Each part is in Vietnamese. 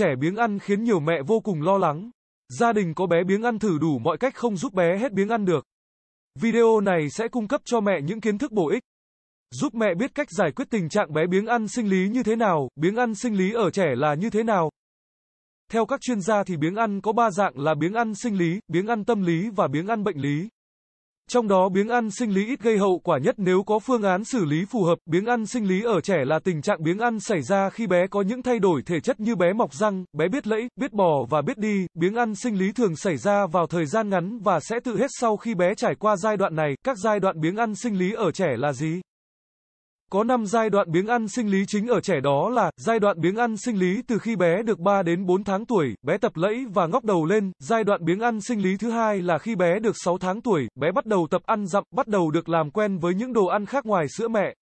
trẻ biếng ăn khiến nhiều mẹ vô cùng lo lắng. Gia đình có bé biếng ăn thử đủ mọi cách không giúp bé hết biếng ăn được. Video này sẽ cung cấp cho mẹ những kiến thức bổ ích, giúp mẹ biết cách giải quyết tình trạng bé biếng ăn sinh lý như thế nào, biếng ăn sinh lý ở trẻ là như thế nào. Theo các chuyên gia thì biếng ăn có 3 dạng là biếng ăn sinh lý, biếng ăn tâm lý và biếng ăn bệnh lý. Trong đó biếng ăn sinh lý ít gây hậu quả nhất nếu có phương án xử lý phù hợp. Biếng ăn sinh lý ở trẻ là tình trạng biếng ăn xảy ra khi bé có những thay đổi thể chất như bé mọc răng, bé biết lẫy, biết bò và biết đi. Biếng ăn sinh lý thường xảy ra vào thời gian ngắn và sẽ tự hết sau khi bé trải qua giai đoạn này. Các giai đoạn biếng ăn sinh lý ở trẻ là gì? Có 5 giai đoạn biếng ăn sinh lý chính ở trẻ đó là giai đoạn biếng ăn sinh lý từ khi bé được 3 đến 4 tháng tuổi, bé tập lẫy và ngóc đầu lên, giai đoạn biếng ăn sinh lý thứ hai là khi bé được 6 tháng tuổi, bé bắt đầu tập ăn dặm, bắt đầu được làm quen với những đồ ăn khác ngoài sữa mẹ.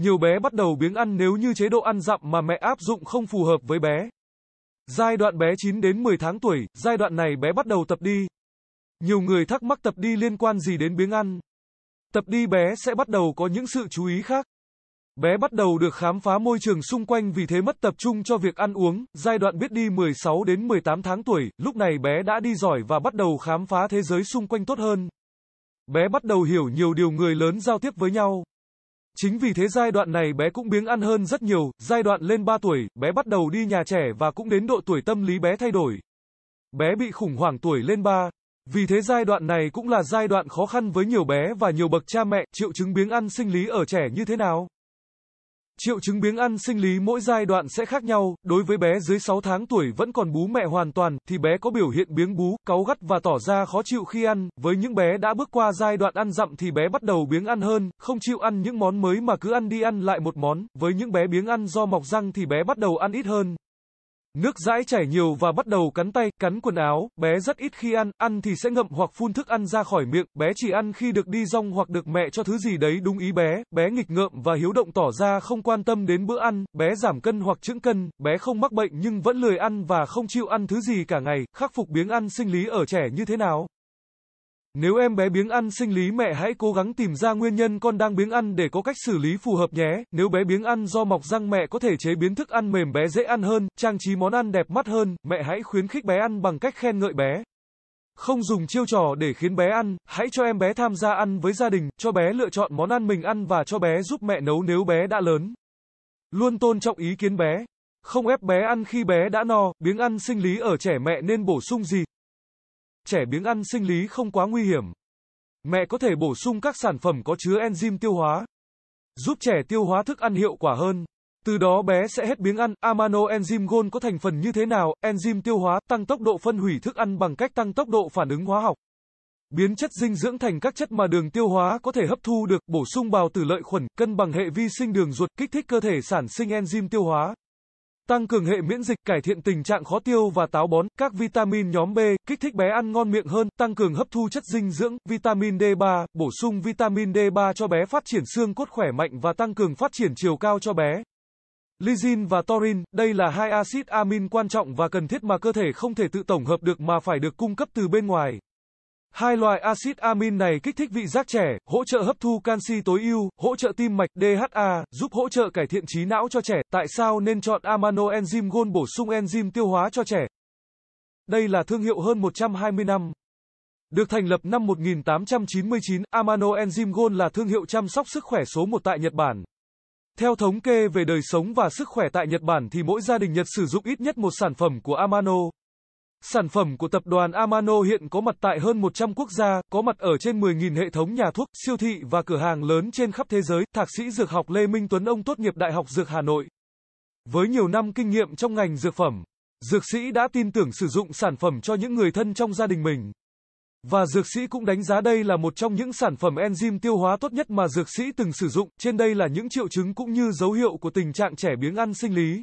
Nhiều bé bắt đầu biếng ăn nếu như chế độ ăn dặm mà mẹ áp dụng không phù hợp với bé. Giai đoạn bé 9 đến 10 tháng tuổi, giai đoạn này bé bắt đầu tập đi. Nhiều người thắc mắc tập đi liên quan gì đến biếng ăn. Tập đi bé sẽ bắt đầu có những sự chú ý khác. Bé bắt đầu được khám phá môi trường xung quanh vì thế mất tập trung cho việc ăn uống, giai đoạn biết đi 16 đến 18 tháng tuổi, lúc này bé đã đi giỏi và bắt đầu khám phá thế giới xung quanh tốt hơn. Bé bắt đầu hiểu nhiều điều người lớn giao tiếp với nhau. Chính vì thế giai đoạn này bé cũng biếng ăn hơn rất nhiều, giai đoạn lên 3 tuổi, bé bắt đầu đi nhà trẻ và cũng đến độ tuổi tâm lý bé thay đổi. Bé bị khủng hoảng tuổi lên 3. Vì thế giai đoạn này cũng là giai đoạn khó khăn với nhiều bé và nhiều bậc cha mẹ, triệu chứng biếng ăn sinh lý ở trẻ như thế nào? Triệu chứng biếng ăn sinh lý mỗi giai đoạn sẽ khác nhau, đối với bé dưới 6 tháng tuổi vẫn còn bú mẹ hoàn toàn, thì bé có biểu hiện biếng bú, cáu gắt và tỏ ra khó chịu khi ăn, với những bé đã bước qua giai đoạn ăn dặm thì bé bắt đầu biếng ăn hơn, không chịu ăn những món mới mà cứ ăn đi ăn lại một món, với những bé biếng ăn do mọc răng thì bé bắt đầu ăn ít hơn. Nước dãi chảy nhiều và bắt đầu cắn tay, cắn quần áo, bé rất ít khi ăn, ăn thì sẽ ngậm hoặc phun thức ăn ra khỏi miệng, bé chỉ ăn khi được đi rong hoặc được mẹ cho thứ gì đấy đúng ý bé, bé nghịch ngợm và hiếu động tỏ ra không quan tâm đến bữa ăn, bé giảm cân hoặc chững cân, bé không mắc bệnh nhưng vẫn lười ăn và không chịu ăn thứ gì cả ngày, khắc phục biếng ăn sinh lý ở trẻ như thế nào? Nếu em bé biếng ăn sinh lý mẹ hãy cố gắng tìm ra nguyên nhân con đang biếng ăn để có cách xử lý phù hợp nhé. Nếu bé biếng ăn do mọc răng mẹ có thể chế biến thức ăn mềm bé dễ ăn hơn, trang trí món ăn đẹp mắt hơn, mẹ hãy khuyến khích bé ăn bằng cách khen ngợi bé. Không dùng chiêu trò để khiến bé ăn, hãy cho em bé tham gia ăn với gia đình, cho bé lựa chọn món ăn mình ăn và cho bé giúp mẹ nấu nếu bé đã lớn. Luôn tôn trọng ý kiến bé. Không ép bé ăn khi bé đã no, biếng ăn sinh lý ở trẻ mẹ nên bổ sung gì, trẻ biếng ăn sinh lý không quá nguy hiểm. Mẹ có thể bổ sung các sản phẩm có chứa enzyme tiêu hóa, giúp trẻ tiêu hóa thức ăn hiệu quả hơn. Từ đó bé sẽ hết biếng ăn. Amano enzyme gold có thành phần như thế nào? Enzyme tiêu hóa tăng tốc độ phân hủy thức ăn bằng cách tăng tốc độ phản ứng hóa học. Biến chất dinh dưỡng thành các chất mà đường tiêu hóa có thể hấp thu được, bổ sung bào tử lợi khuẩn, cân bằng hệ vi sinh đường ruột, kích thích cơ thể sản sinh enzyme tiêu hóa tăng cường hệ miễn dịch, cải thiện tình trạng khó tiêu và táo bón, các vitamin nhóm B, kích thích bé ăn ngon miệng hơn, tăng cường hấp thu chất dinh dưỡng, vitamin D3, bổ sung vitamin D3 cho bé phát triển xương cốt khỏe mạnh và tăng cường phát triển chiều cao cho bé. Lysine và taurin, đây là hai axit amin quan trọng và cần thiết mà cơ thể không thể tự tổng hợp được mà phải được cung cấp từ bên ngoài. Hai loại axit amin này kích thích vị giác trẻ, hỗ trợ hấp thu canxi tối ưu, hỗ trợ tim mạch DHA, giúp hỗ trợ cải thiện trí não cho trẻ. Tại sao nên chọn amano enzyme Gold bổ sung enzyme tiêu hóa cho trẻ? Đây là thương hiệu hơn 120 năm. Được thành lập năm 1899, Amano Enzyme Gold là thương hiệu chăm sóc sức khỏe số 1 tại Nhật Bản. Theo thống kê về đời sống và sức khỏe tại Nhật Bản thì mỗi gia đình Nhật sử dụng ít nhất một sản phẩm của Amano. Sản phẩm của tập đoàn Amano hiện có mặt tại hơn 100 quốc gia, có mặt ở trên 10.000 hệ thống nhà thuốc, siêu thị và cửa hàng lớn trên khắp thế giới. Thạc sĩ dược học Lê Minh Tuấn ông tốt nghiệp Đại học Dược Hà Nội. Với nhiều năm kinh nghiệm trong ngành dược phẩm, dược sĩ đã tin tưởng sử dụng sản phẩm cho những người thân trong gia đình mình. Và dược sĩ cũng đánh giá đây là một trong những sản phẩm enzyme tiêu hóa tốt nhất mà dược sĩ từng sử dụng. Trên đây là những triệu chứng cũng như dấu hiệu của tình trạng trẻ biếng ăn sinh lý.